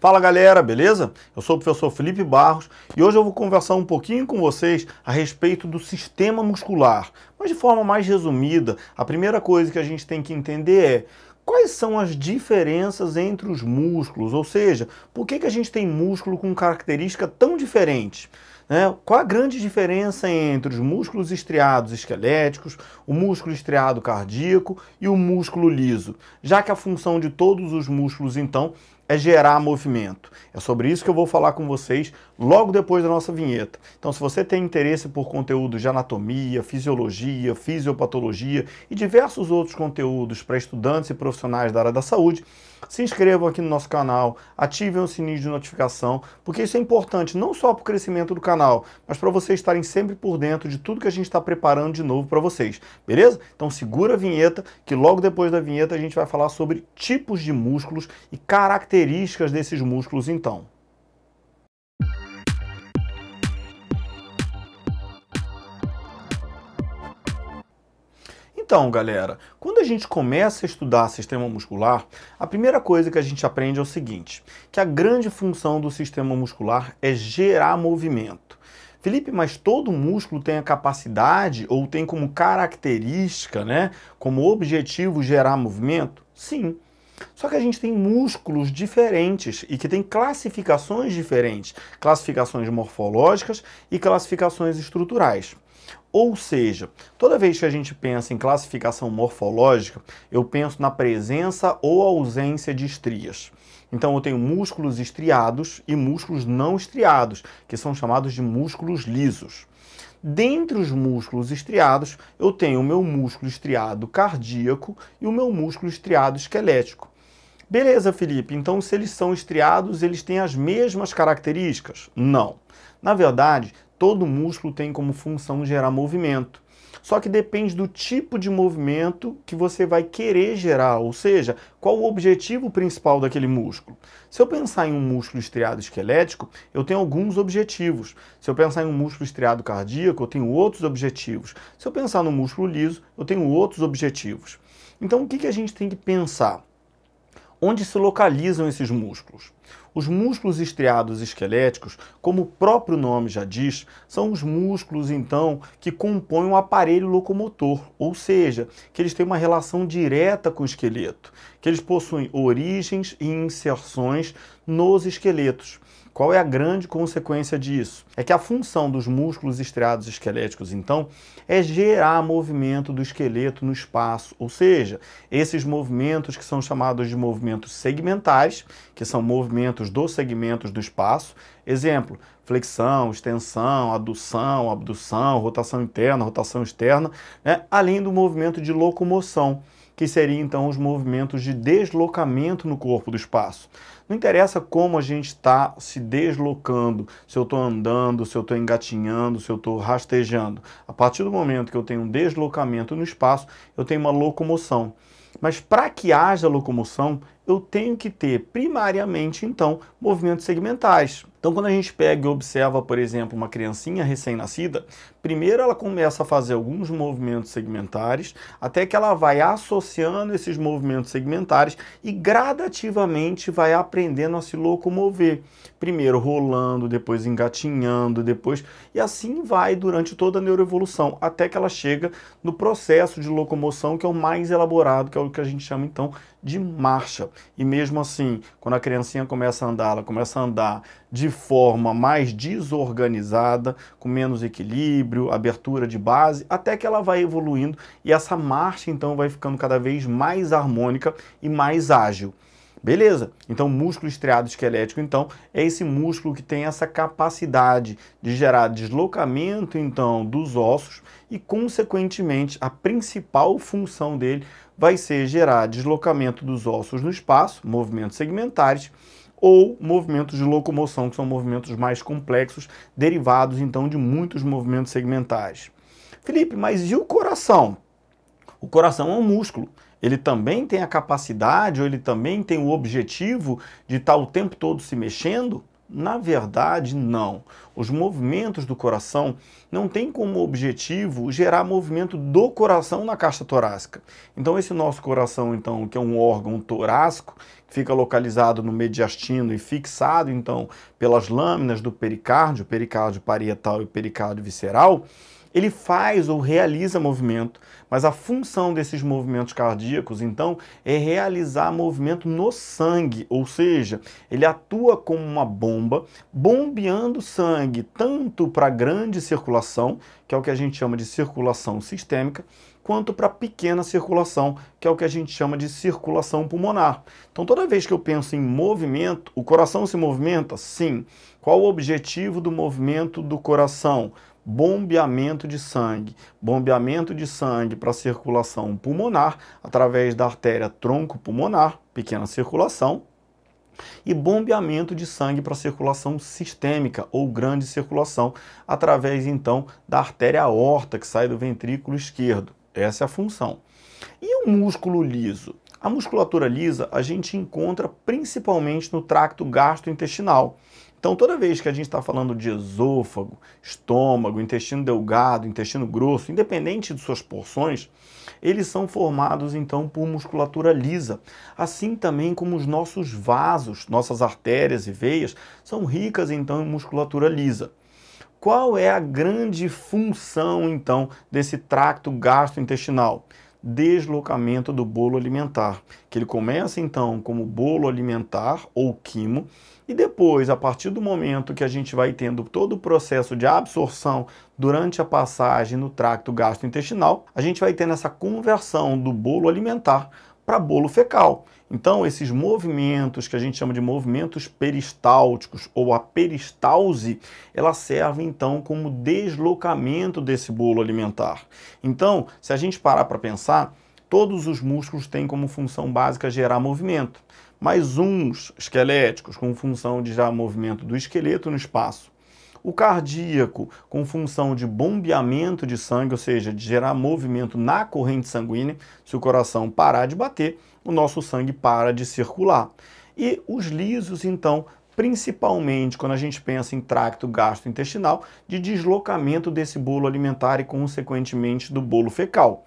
Fala galera, beleza? Eu sou o professor Felipe Barros e hoje eu vou conversar um pouquinho com vocês a respeito do sistema muscular. Mas de forma mais resumida, a primeira coisa que a gente tem que entender é quais são as diferenças entre os músculos, ou seja, por que, que a gente tem músculo com característica tão diferente? Né? Qual a grande diferença entre os músculos estriados esqueléticos, o músculo estriado cardíaco e o músculo liso? Já que a função de todos os músculos, então, é gerar movimento. É sobre isso que eu vou falar com vocês logo depois da nossa vinheta. Então, se você tem interesse por conteúdo de anatomia, fisiologia, fisiopatologia e diversos outros conteúdos para estudantes e profissionais da área da saúde, se inscrevam aqui no nosso canal, ativem o sininho de notificação, porque isso é importante não só para o crescimento do canal, mas para vocês estarem sempre por dentro de tudo que a gente está preparando de novo para vocês, beleza? Então segura a vinheta, que logo depois da vinheta a gente vai falar sobre tipos de músculos e características características desses músculos, então. Então, galera, quando a gente começa a estudar sistema muscular, a primeira coisa que a gente aprende é o seguinte, que a grande função do sistema muscular é gerar movimento. Felipe, mas todo músculo tem a capacidade ou tem como característica, né, como objetivo gerar movimento? Sim. Só que a gente tem músculos diferentes e que tem classificações diferentes, classificações morfológicas e classificações estruturais. Ou seja, toda vez que a gente pensa em classificação morfológica, eu penso na presença ou ausência de estrias. Então eu tenho músculos estriados e músculos não estriados, que são chamados de músculos lisos. Dentre os músculos estriados, eu tenho o meu músculo estriado cardíaco e o meu músculo estriado esquelético. Beleza, Felipe, então se eles são estriados, eles têm as mesmas características? Não. Na verdade, todo músculo tem como função gerar movimento. Só que depende do tipo de movimento que você vai querer gerar, ou seja, qual o objetivo principal daquele músculo. Se eu pensar em um músculo estriado esquelético, eu tenho alguns objetivos. Se eu pensar em um músculo estriado cardíaco, eu tenho outros objetivos. Se eu pensar no músculo liso, eu tenho outros objetivos. Então, o que, a gente tem que pensar? onde se localizam esses músculos. Os músculos estriados esqueléticos, como o próprio nome já diz, são os músculos então que compõem o um aparelho locomotor, ou seja, que eles têm uma relação direta com o esqueleto, que eles possuem origens e inserções nos esqueletos. Qual é a grande consequência disso? É que a função dos músculos estriados esqueléticos, então, é gerar movimento do esqueleto no espaço, ou seja, esses movimentos que são chamados de movimentos segmentares, que são movimentos dos segmentos do espaço. Exemplo, flexão, extensão, adução, abdução, rotação interna, rotação externa, né? além do movimento de locomoção, que seria então os movimentos de deslocamento no corpo do espaço. Não interessa como a gente está se deslocando, se eu estou andando, se eu estou engatinhando, se eu estou rastejando. A partir do momento que eu tenho um deslocamento no espaço, eu tenho uma locomoção. Mas para que haja locomoção, eu tenho que ter primariamente, então, movimentos segmentais. Então, quando a gente pega e observa, por exemplo, uma criancinha recém-nascida, primeiro ela começa a fazer alguns movimentos segmentares, até que ela vai associando esses movimentos segmentares e gradativamente vai aprendendo a se locomover. Primeiro rolando, depois engatinhando, depois. E assim vai durante toda a neuroevolução, até que ela chega no processo de locomoção, que é o mais elaborado, que é o que a gente chama então de marcha. E mesmo assim, quando a criancinha começa a andar, ela começa a andar de forma mais desorganizada, com menos equilíbrio, abertura de base, até que ela vai evoluindo e essa marcha então vai ficando cada vez mais harmônica e mais ágil. Beleza, então músculo estriado esquelético, então, é esse músculo que tem essa capacidade de gerar deslocamento, então, dos ossos e, consequentemente, a principal função dele vai ser gerar deslocamento dos ossos no espaço, movimentos segmentares, ou movimentos de locomoção, que são movimentos mais complexos, derivados, então, de muitos movimentos segmentares. Felipe, mas e o coração? O coração é um músculo ele também tem a capacidade ou ele também tem o objetivo de estar o tempo todo se mexendo? Na verdade, não. Os movimentos do coração não têm como objetivo gerar movimento do coração na caixa torácica. Então, esse nosso coração, então, que é um órgão torácico, que fica localizado no mediastino e fixado, então, pelas lâminas do pericárdio, pericárdio parietal e pericárdio visceral, ele faz ou realiza movimento, mas a função desses movimentos cardíacos, então, é realizar movimento no sangue, ou seja, ele atua como uma bomba, bombeando sangue tanto para a grande circulação, que é o que a gente chama de circulação sistêmica, quanto para a pequena circulação, que é o que a gente chama de circulação pulmonar. Então, toda vez que eu penso em movimento, o coração se movimenta? Sim. Qual o objetivo do movimento do coração? bombeamento de sangue. Bombeamento de sangue para circulação pulmonar através da artéria tronco-pulmonar, pequena circulação, e bombeamento de sangue para circulação sistêmica ou grande circulação através então da artéria aorta que sai do ventrículo esquerdo. Essa é a função. E o músculo liso? A musculatura lisa a gente encontra principalmente no tracto gastrointestinal. Então, toda vez que a gente está falando de esôfago, estômago, intestino delgado, intestino grosso, independente de suas porções, eles são formados então por musculatura lisa, assim também como os nossos vasos, nossas artérias e veias são ricas então em musculatura lisa. Qual é a grande função então desse tracto gastrointestinal? Deslocamento do bolo alimentar, que ele começa então como bolo alimentar ou quimo e depois, a partir do momento que a gente vai tendo todo o processo de absorção durante a passagem no tracto gastrointestinal, a gente vai tendo essa conversão do bolo alimentar para bolo fecal. Então, esses movimentos que a gente chama de movimentos peristálticos ou a peristalse, ela serve então como deslocamento desse bolo alimentar. Então, se a gente parar para pensar, todos os músculos têm como função básica gerar movimento mais uns esqueléticos com função de já movimento do esqueleto no espaço. O cardíaco, com função de bombeamento de sangue, ou seja, de gerar movimento na corrente sanguínea, se o coração parar de bater, o nosso sangue para de circular. E os lisos, então, principalmente quando a gente pensa em tracto gastrointestinal, de deslocamento desse bolo alimentar e, consequentemente, do bolo fecal.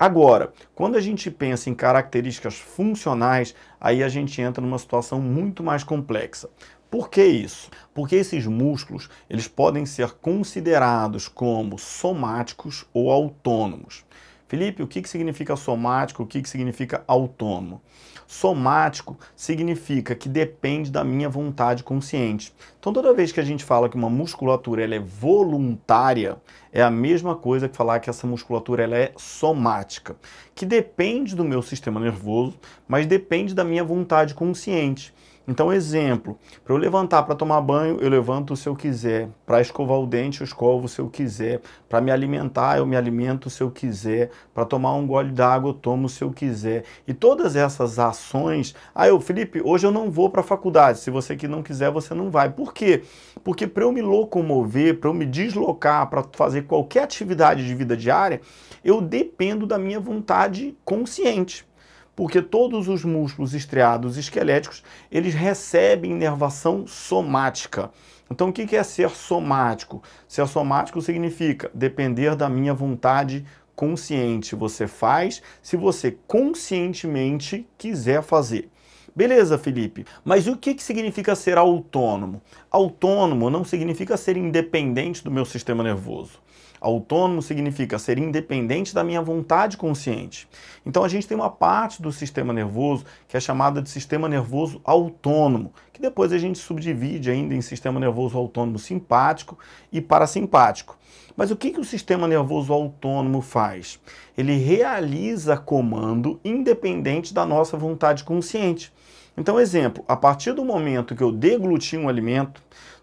Agora, quando a gente pensa em características funcionais, aí a gente entra numa situação muito mais complexa. Por que isso? Porque esses músculos, eles podem ser considerados como somáticos ou autônomos. Felipe, o que, que significa somático? O que, que significa autônomo? Somático significa que depende da minha vontade consciente. Então, toda vez que a gente fala que uma musculatura ela é voluntária, é a mesma coisa que falar que essa musculatura ela é somática, que depende do meu sistema nervoso, mas depende da minha vontade consciente. Então, exemplo, para eu levantar para tomar banho, eu levanto se eu quiser. Para escovar o dente, eu escovo se eu quiser. Para me alimentar, eu me alimento se eu quiser. Para tomar um gole d'água, eu tomo se eu quiser. E todas essas ações. Ah, eu, Felipe, hoje eu não vou para a faculdade. Se você que não quiser, você não vai. Por quê? Porque para eu me locomover, para eu me deslocar, para fazer qualquer atividade de vida diária, eu dependo da minha vontade consciente porque todos os músculos estriados esqueléticos, eles recebem inervação somática. Então, o que é ser somático? Ser somático significa depender da minha vontade consciente. Você faz se você conscientemente quiser fazer. Beleza, Felipe, mas o que, que significa ser autônomo? Autônomo não significa ser independente do meu sistema nervoso. Autônomo significa ser independente da minha vontade consciente. Então a gente tem uma parte do sistema nervoso que é chamada de sistema nervoso autônomo, que depois a gente subdivide ainda em sistema nervoso autônomo simpático e parasimpático. Mas o que, que o sistema nervoso autônomo faz? Ele realiza comando independente da nossa vontade consciente. Então, exemplo, a partir do momento que eu degluti um alimento,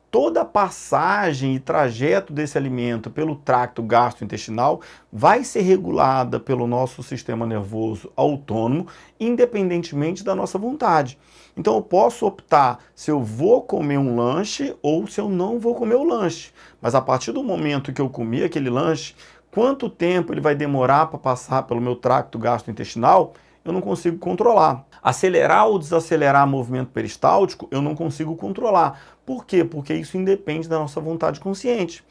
toda a passagem e trajeto desse alimento pelo tracto gastrointestinal vai ser regulada pelo nosso sistema nervoso autônomo, independentemente da nossa vontade. Então eu posso optar se eu vou comer um lanche ou se eu não vou comer o lanche. Mas a partir do momento que eu comi aquele lanche, quanto tempo ele vai demorar para passar pelo meu tracto gastrointestinal, eu não consigo controlar. Acelerar ou desacelerar movimento peristáltico eu não consigo controlar. Por quê? Porque isso independe da nossa vontade consciente.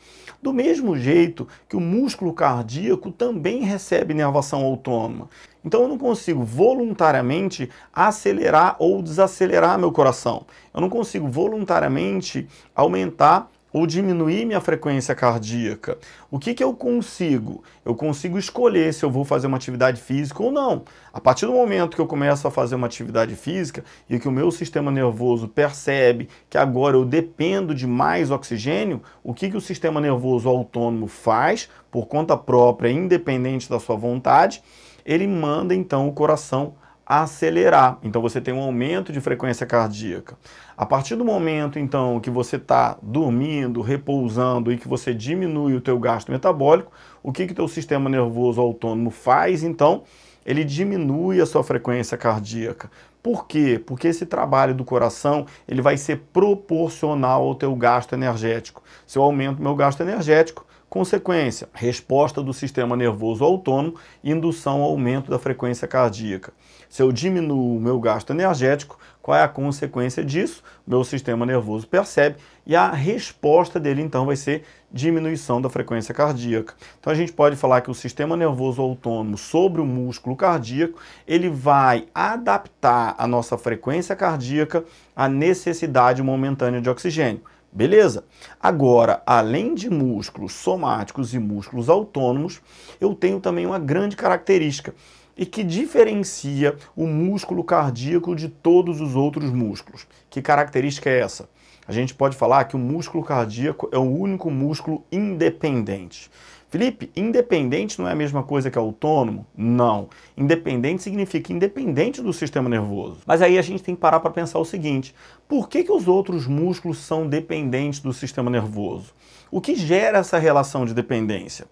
Do mesmo jeito que o músculo cardíaco também recebe inervação autônoma. Então eu não consigo voluntariamente acelerar ou desacelerar meu coração. Eu não consigo voluntariamente aumentar ou diminuir minha frequência cardíaca. O que, que eu consigo? Eu consigo escolher se eu vou fazer uma atividade física ou não. A partir do momento que eu começo a fazer uma atividade física e que o meu sistema nervoso percebe que agora eu dependo de mais oxigênio, o que, que o sistema nervoso autônomo faz por conta própria, independente da sua vontade? Ele manda então o coração acelerar. Então você tem um aumento de frequência cardíaca. A partir do momento, então, que você está dormindo, repousando e que você diminui o teu gasto metabólico, o que que teu sistema nervoso autônomo faz, então? Ele diminui a sua frequência cardíaca. Por quê? Porque esse trabalho do coração, ele vai ser proporcional ao teu gasto energético. Se eu aumento meu gasto energético, Consequência, resposta do sistema nervoso autônomo, indução ao aumento da frequência cardíaca. Se eu diminuo o meu gasto energético, qual é a consequência disso? Meu sistema nervoso percebe e a resposta dele então vai ser diminuição da frequência cardíaca. Então a gente pode falar que o sistema nervoso autônomo sobre o músculo cardíaco, ele vai adaptar a nossa frequência cardíaca à necessidade momentânea de oxigênio. Beleza? Agora, além de músculos somáticos e músculos autônomos, eu tenho também uma grande característica e que diferencia o músculo cardíaco de todos os outros músculos. Que característica é essa? A gente pode falar que o músculo cardíaco é o único músculo independente. Felipe, independente não é a mesma coisa que autônomo? Não. Independente significa independente do sistema nervoso. Mas aí a gente tem que parar para pensar o seguinte: por que, que os outros músculos são dependentes do sistema nervoso? O que gera essa relação de dependência?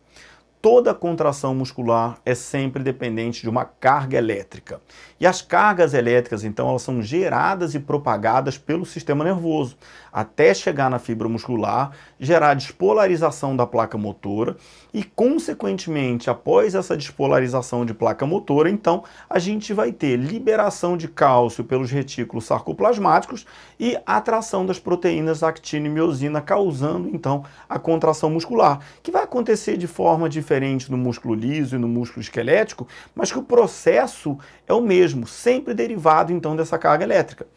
toda contração muscular é sempre dependente de uma carga elétrica. E as cargas elétricas, então, elas são geradas e propagadas pelo sistema nervoso até chegar na fibra muscular, gerar despolarização da placa motora e, consequentemente, após essa despolarização de placa motora, então a gente vai ter liberação de cálcio pelos retículos sarcoplasmáticos e atração das proteínas actina e miosina, causando então a contração muscular, que vai acontecer de forma diferente no músculo liso e no músculo esquelético, mas que o processo é o mesmo, sempre derivado então dessa carga elétrica.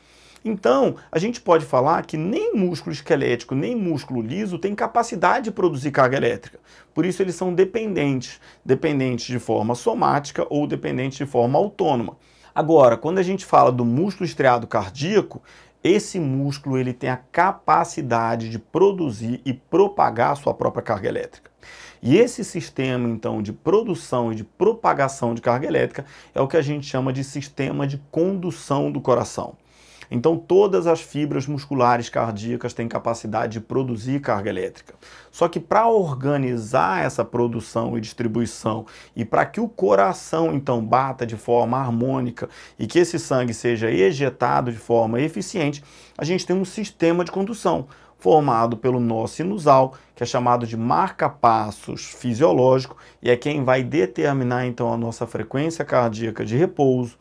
Então, a gente pode falar que nem músculo esquelético, nem músculo liso tem capacidade de produzir carga elétrica. Por isso eles são dependentes, dependentes de forma somática ou dependentes de forma autônoma. Agora, quando a gente fala do músculo estriado cardíaco, esse músculo ele tem a capacidade de produzir e propagar a sua própria carga elétrica. E esse sistema, então, de produção e de propagação de carga elétrica é o que a gente chama de sistema de condução do coração. Então, todas as fibras musculares cardíacas têm capacidade de produzir carga elétrica. Só que para organizar essa produção e distribuição e para que o coração então bata de forma harmônica e que esse sangue seja ejetado de forma eficiente, a gente tem um sistema de condução formado pelo nó sinusal, que é chamado de marca-passos fisiológico, e é quem vai determinar então a nossa frequência cardíaca de repouso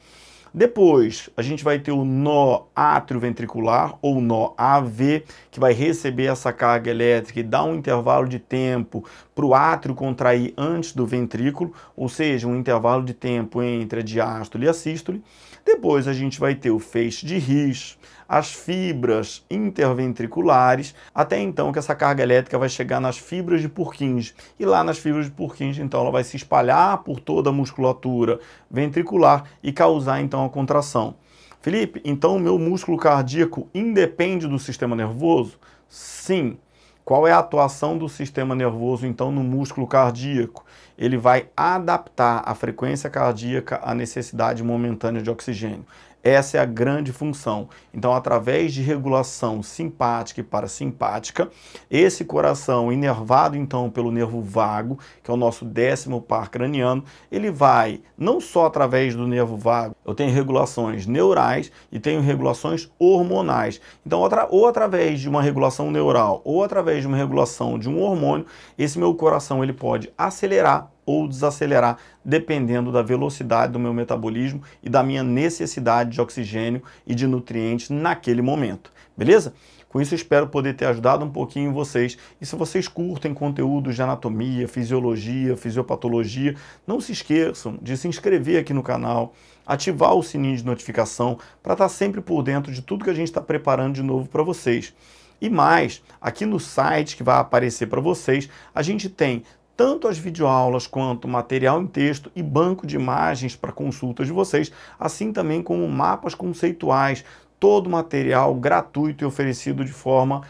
depois, a gente vai ter o nó atrioventricular ou nó AV, que vai receber essa carga elétrica e dar um intervalo de tempo para o átrio contrair antes do ventrículo, ou seja, um intervalo de tempo entre a diástole e a sístole. Depois a gente vai ter o feixe de His, as fibras interventriculares, até então que essa carga elétrica vai chegar nas fibras de Purkinje. E lá nas fibras de Purkinje, então, ela vai se espalhar por toda a musculatura ventricular e causar, então, a contração. Felipe, então o meu músculo cardíaco independe do sistema nervoso? Sim, qual é a atuação do sistema nervoso, então, no músculo cardíaco? Ele vai adaptar a frequência cardíaca à necessidade momentânea de oxigênio. Essa é a grande função. Então, através de regulação simpática e parasimpática, esse coração inervado então pelo nervo vago, que é o nosso décimo par craniano, ele vai não só através do nervo vago, eu tenho regulações neurais e tenho regulações hormonais. Então, ou através de uma regulação neural ou através de uma regulação de um hormônio, esse meu coração ele pode acelerar ou desacelerar, dependendo da velocidade do meu metabolismo e da minha necessidade de oxigênio e de nutrientes naquele momento. Beleza? Com isso, espero poder ter ajudado um pouquinho vocês. E se vocês curtem conteúdos de anatomia, fisiologia, fisiopatologia, não se esqueçam de se inscrever aqui no canal, ativar o sininho de notificação para estar tá sempre por dentro de tudo que a gente está preparando de novo para vocês. E mais, aqui no site que vai aparecer para vocês, a gente tem tanto as videoaulas quanto material em texto e banco de imagens para consultas de vocês, assim também como mapas conceituais, todo material gratuito e oferecido de forma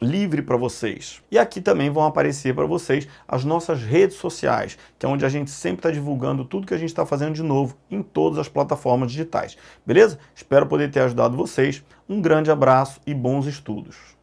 livre para vocês. E aqui também vão aparecer para vocês as nossas redes sociais, que é onde a gente sempre está divulgando tudo que a gente está fazendo de novo em todas as plataformas digitais. Beleza? Espero poder ter ajudado vocês. Um grande abraço e bons estudos.